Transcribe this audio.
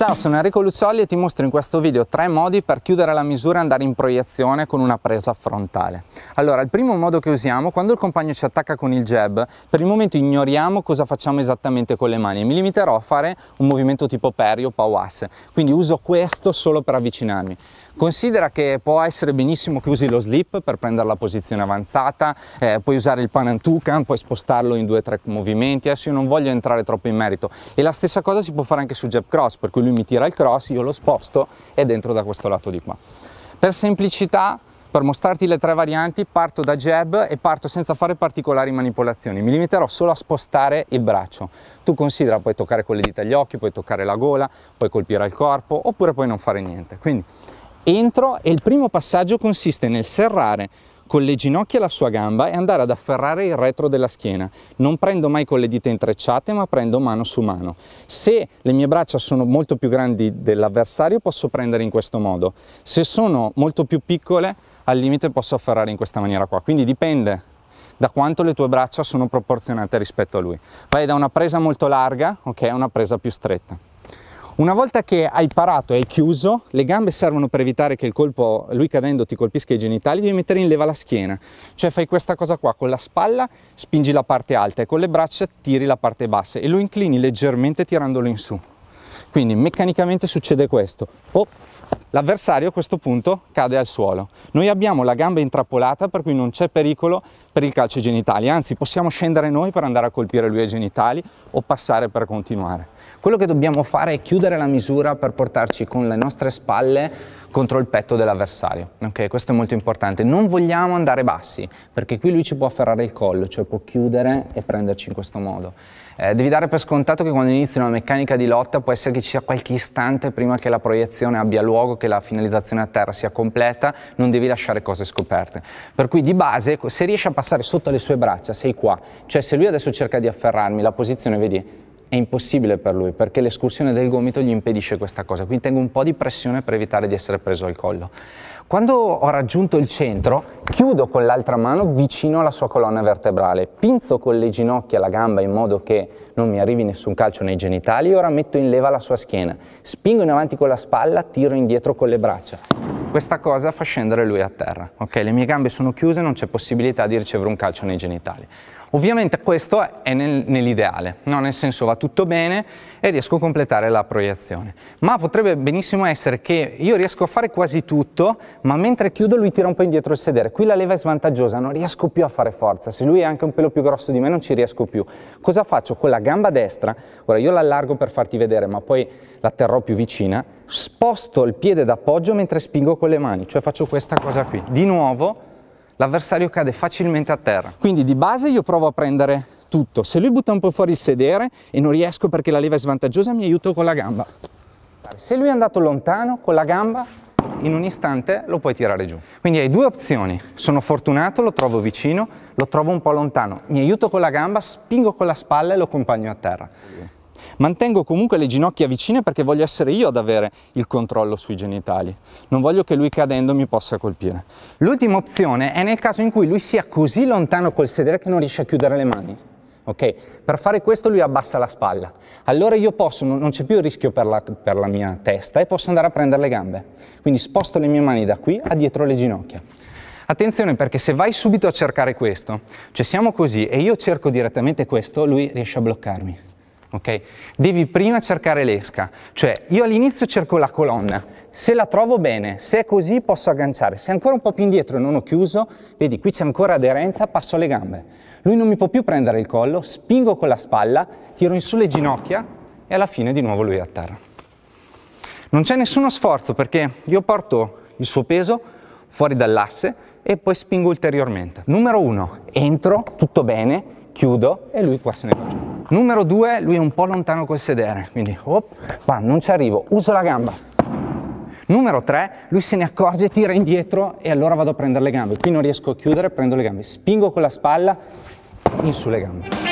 Ciao, sono Enrico Lucioli e ti mostro in questo video tre modi per chiudere la misura e andare in proiezione con una presa frontale. Allora, il primo modo che usiamo, quando il compagno ci attacca con il jab, per il momento ignoriamo cosa facciamo esattamente con le mani e mi limiterò a fare un movimento tipo perio o pawas, quindi uso questo solo per avvicinarmi. Considera che può essere benissimo che usi lo slip per prendere la posizione avanzata, eh, puoi usare il panantucan, puoi spostarlo in due o tre movimenti, adesso io non voglio entrare troppo in merito e la stessa cosa si può fare anche su jab cross, per cui lui mi tira il cross, io lo sposto e dentro da questo lato di qua. Per semplicità per mostrarti le tre varianti parto da jab e parto senza fare particolari manipolazioni, mi limiterò solo a spostare il braccio. Tu considera, puoi toccare con le dita gli occhi, puoi toccare la gola, puoi colpire il corpo oppure puoi non fare niente. Quindi Entro e il primo passaggio consiste nel serrare con le ginocchia la sua gamba e andare ad afferrare il retro della schiena. Non prendo mai con le dita intrecciate, ma prendo mano su mano. Se le mie braccia sono molto più grandi dell'avversario, posso prendere in questo modo. Se sono molto più piccole, al limite posso afferrare in questa maniera qua. Quindi dipende da quanto le tue braccia sono proporzionate rispetto a lui. Vai da una presa molto larga, ok, a una presa più stretta. Una volta che hai parato e hai chiuso, le gambe servono per evitare che il colpo, lui cadendo, ti colpisca i genitali, devi mettere in leva la schiena. Cioè fai questa cosa qua, con la spalla spingi la parte alta e con le braccia tiri la parte bassa e lo inclini leggermente tirandolo in su. Quindi meccanicamente succede questo. Oh, L'avversario a questo punto cade al suolo. Noi abbiamo la gamba intrappolata per cui non c'è pericolo per il calcio ai genitali, anzi possiamo scendere noi per andare a colpire lui ai genitali o passare per continuare. Quello che dobbiamo fare è chiudere la misura per portarci con le nostre spalle contro il petto dell'avversario. Ok, Questo è molto importante. Non vogliamo andare bassi, perché qui lui ci può afferrare il collo, cioè può chiudere e prenderci in questo modo. Eh, devi dare per scontato che quando inizi una meccanica di lotta può essere che ci sia qualche istante prima che la proiezione abbia luogo, che la finalizzazione a terra sia completa, non devi lasciare cose scoperte. Per cui di base, se riesci a passare sotto le sue braccia, sei qua. Cioè se lui adesso cerca di afferrarmi, la posizione, vedi, è impossibile per lui perché l'escursione del gomito gli impedisce questa cosa, quindi tengo un po' di pressione per evitare di essere preso al collo. Quando ho raggiunto il centro, chiudo con l'altra mano vicino alla sua colonna vertebrale, pinzo con le ginocchia la gamba in modo che non mi arrivi nessun calcio nei genitali, ora metto in leva la sua schiena, spingo in avanti con la spalla, tiro indietro con le braccia. Questa cosa fa scendere lui a terra, ok? Le mie gambe sono chiuse, non c'è possibilità di ricevere un calcio nei genitali. Ovviamente questo è nel, nell'ideale, no? nel senso va tutto bene e riesco a completare la proiezione. Ma potrebbe benissimo essere che io riesco a fare quasi tutto, ma mentre chiudo lui tira un po' indietro il sedere. Qui la leva è svantaggiosa, non riesco più a fare forza. Se lui è anche un pelo più grosso di me non ci riesco più. Cosa faccio? Con la gamba destra, ora io l'allargo per farti vedere, ma poi la terrò più vicina, sposto il piede d'appoggio mentre spingo con le mani, cioè faccio questa cosa qui. Di nuovo l'avversario cade facilmente a terra. Quindi di base io provo a prendere tutto. Se lui butta un po' fuori il sedere e non riesco perché la leva è svantaggiosa, mi aiuto con la gamba. Se lui è andato lontano con la gamba, in un istante lo puoi tirare giù. Quindi hai due opzioni. Sono fortunato, lo trovo vicino, lo trovo un po' lontano. Mi aiuto con la gamba, spingo con la spalla e lo accompagno a terra. Mantengo comunque le ginocchia vicine perché voglio essere io ad avere il controllo sui genitali. Non voglio che lui cadendo mi possa colpire. L'ultima opzione è nel caso in cui lui sia così lontano col sedere che non riesce a chiudere le mani. Okay. Per fare questo lui abbassa la spalla. Allora io posso, non c'è più il rischio per la, per la mia testa e posso andare a prendere le gambe. Quindi sposto le mie mani da qui a dietro le ginocchia. Attenzione perché se vai subito a cercare questo, cioè siamo così e io cerco direttamente questo, lui riesce a bloccarmi ok? Devi prima cercare l'esca, cioè io all'inizio cerco la colonna, se la trovo bene, se è così posso agganciare, se è ancora un po' più indietro e non ho chiuso, vedi qui c'è ancora aderenza, passo le gambe. Lui non mi può più prendere il collo, spingo con la spalla, tiro in su le ginocchia e alla fine di nuovo lui è a terra. Non c'è nessuno sforzo perché io porto il suo peso fuori dall'asse e poi spingo ulteriormente. Numero uno, entro, tutto bene, chiudo e lui qua se ne va giù. Numero due, lui è un po' lontano col sedere, quindi op, bam, non ci arrivo, uso la gamba. Numero tre, lui se ne accorge, tira indietro e allora vado a prendere le gambe. Qui non riesco a chiudere, prendo le gambe, spingo con la spalla in su le gambe.